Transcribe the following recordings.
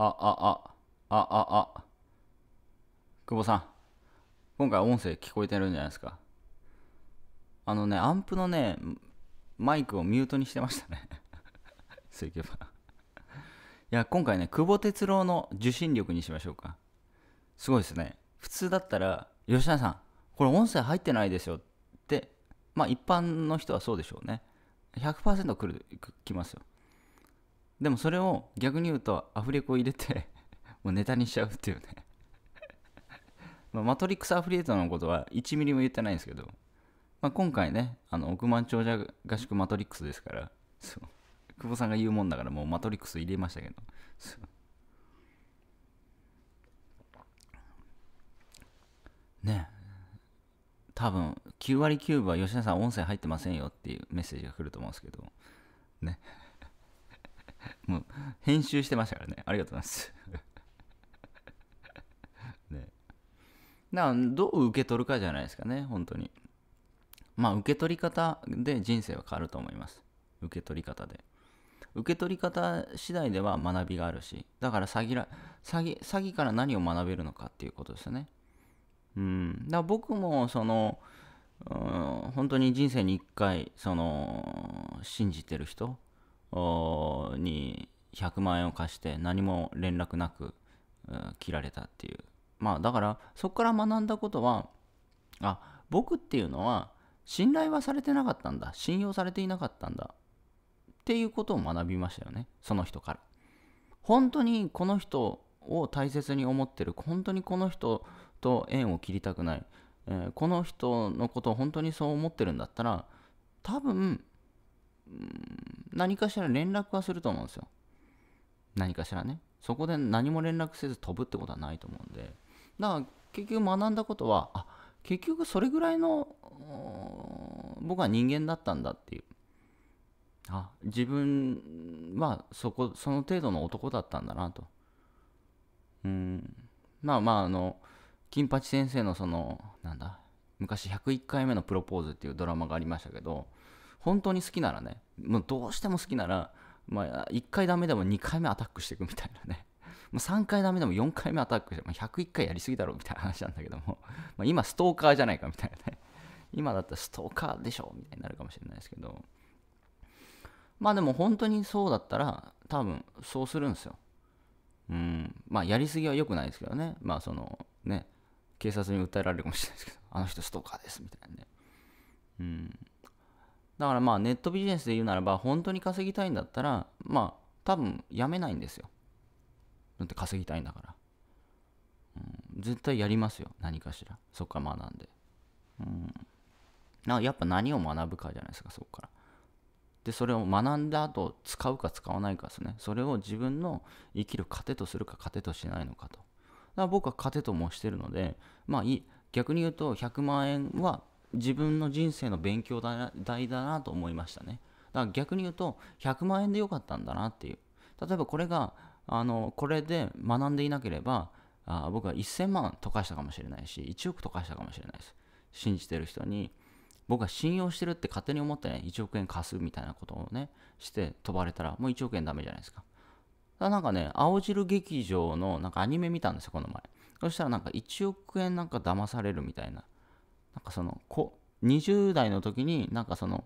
あ、あ、あ、あ、あ、あ。久保さん、今回音声聞こえてるんじゃないですか。あのね、アンプのね、マイクをミュートにしてましたね。そういけば。いや、今回ね、久保哲郎の受信力にしましょうか。すごいですね。普通だったら、吉田さん、これ音声入ってないですよって、まあ一般の人はそうでしょうね。100%来る、来ますよ。でもそれを逆に言うとアフレコ入れて もうネタにしちゃうっていうね まあ、マトリックスアフリエイトのことは1ミリも言ってないんですけど、まあ、今回ねあの億万長者合宿マトリックスですからそう久保さんが言うもんだからもうマトリックス入れましたけどね多分9割9分は吉田さん音声入ってませんよっていうメッセージが来ると思うんですけどね編集してましたからね。ありがとうございます。ね。なかどう受け取るかじゃないですかね、本当に。まあ、受け取り方で人生は変わると思います。受け取り方で。受け取り方次第では学びがあるし、だから詐欺ら詐欺詐欺から何を学べるのかっていうことですよね。うん。だから僕も、その、ん、本当に人生に一回、その、信じてる人に100万円を貸して何も連絡なく、切られたっていうまあだからそこから学んだことはあ僕っていうのは信頼はされてなかったんだ信用されていなかったんだっていうことを学びましたよねその人から本当にこの人を大切に思ってる本当にこの人と縁を切りたくない、えー、この人のことを本当にそう思ってるんだったら多分何かしら連絡はすると思うんですよ何かしらねそこで何も連絡せず飛ぶってことはないと思うんでだから結局学んだことはあ結局それぐらいの僕は人間だったんだっていうあ自分はそこその程度の男だったんだなとうんまあまああの金八先生のそのなんだ昔101回目のプロポーズっていうドラマがありましたけど本当に好きならねもうどうしても好きならまあ、1回ダメでも2回目アタックしていくみたいなね。ま3回ダメでも4回目アタックして、まあ、101回やりすぎだろみたいな話なんだけども、まあ、今ストーカーじゃないかみたいなね。今だったらストーカーでしょみたいになるかもしれないですけど。まあでも本当にそうだったら、多分そうするんですよ。うん。まあやりすぎは良くないですけどね。まあそのね、警察に訴えられるかもしれないですけど、あの人ストーカーですみたいなね。うん。だからまあネットビジネスで言うならば本当に稼ぎたいんだったらまあ多分やめないんですよ。だって稼ぎたいんだから。うん、絶対やりますよ何かしら。そっから学んで。うん、なやっぱ何を学ぶかじゃないですかそこから。でそれを学んだ後使うか使わないかですね。それを自分の生きる糧とするか糧としないのかと。だから僕は糧ともしてるのでまあいい逆に言うと100万円は自分の人生の勉強代だなと思いましたね。だから逆に言うと、100万円でよかったんだなっていう。例えばこれが、あの、これで学んでいなければ、あ僕は1000万溶かしたかもしれないし、1億溶かしたかもしれないです。信じてる人に、僕は信用してるって勝手に思ってね、1億円貸すみたいなことをね、して飛ばれたら、もう1億円ダメじゃないですか。だなんかね、青汁劇場のなんかアニメ見たんですよ、この前。そしたらなんか1億円なんか騙されるみたいな。なんかそのこ20代の時になんかその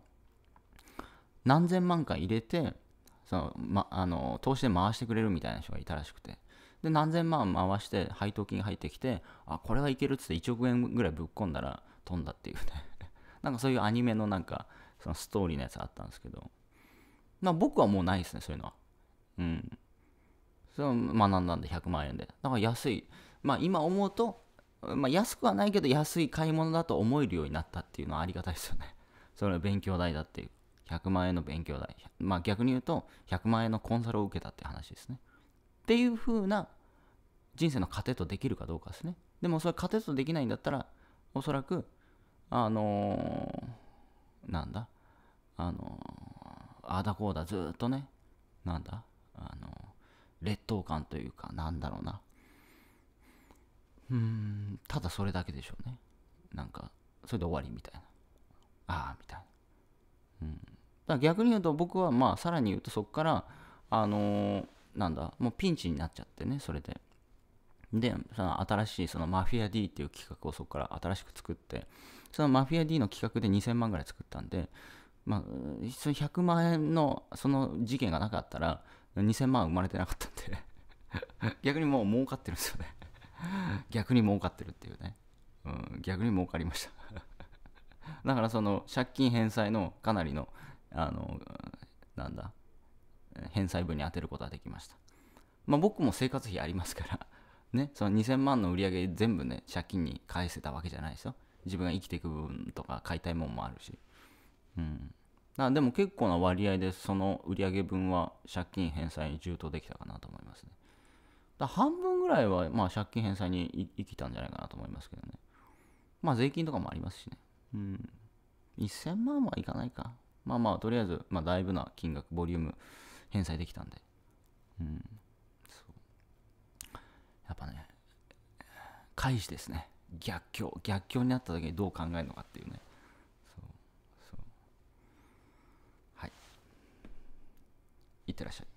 何千万か入れてその、ま、あの投資で回してくれるみたいな人がいたらしくてで何千万回して配当金入ってきてあこれはいけるっつって1億円ぐらいぶっ込んだら飛んだっていうね なんかそういうアニメのなんかそのストーリーのやつあったんですけどまあ僕はもうないですねそういうのはうんそれを学んだんで100万円でだから安いまあ今思うとまあ、安くはないけど安い買い物だと思えるようになったっていうのはありがたいですよね。その勉強代だっていう。100万円の勉強代。まあ逆に言うと100万円のコンサルを受けたって話ですね。っていう風な人生の糧とできるかどうかですね。でもそれ糧とできないんだったらおそらくあのー、なんだあのー、あだこうだずっとねなんだあのー、劣等感というかなんだろうなうんただそれだけでしょうねなんかそれで終わりみたいなああみたいな、うん、だ逆に言うと僕はまあさらに言うとそこからあのー、なんだもうピンチになっちゃってねそれででその新しいそのマフィア D っていう企画をそこから新しく作ってそのマフィア D の企画で2000万ぐらい作ったんで、まあ、100万円のその事件がなかったら2000万生まれてなかったんで 逆にもう儲かってるんですよね 逆に儲かってるっていうね、うん、逆に儲かりました だからその借金返済のかなりのあのなんだ返済分に充てることができましたまあ僕も生活費ありますから ねその2000万の売り上げ全部ね借金に返せたわけじゃないですよ自分が生きていく部分とか買いたいもんもあるしうんでも結構な割合でその売上分は借金返済に充当できたかなと思いだ半分ぐらいは、まあ、借金返済に生きたんじゃないかなと思いますけどね。まあ、税金とかもありますしね。うん。1000万はいかないか。まあまあ、とりあえず、まあ、だいぶな金額、ボリューム、返済できたんで。うん。そう。やっぱね、開始ですね。逆境。逆境になった時にどう考えるのかっていうね。そう。そう。はい。いってらっしゃい。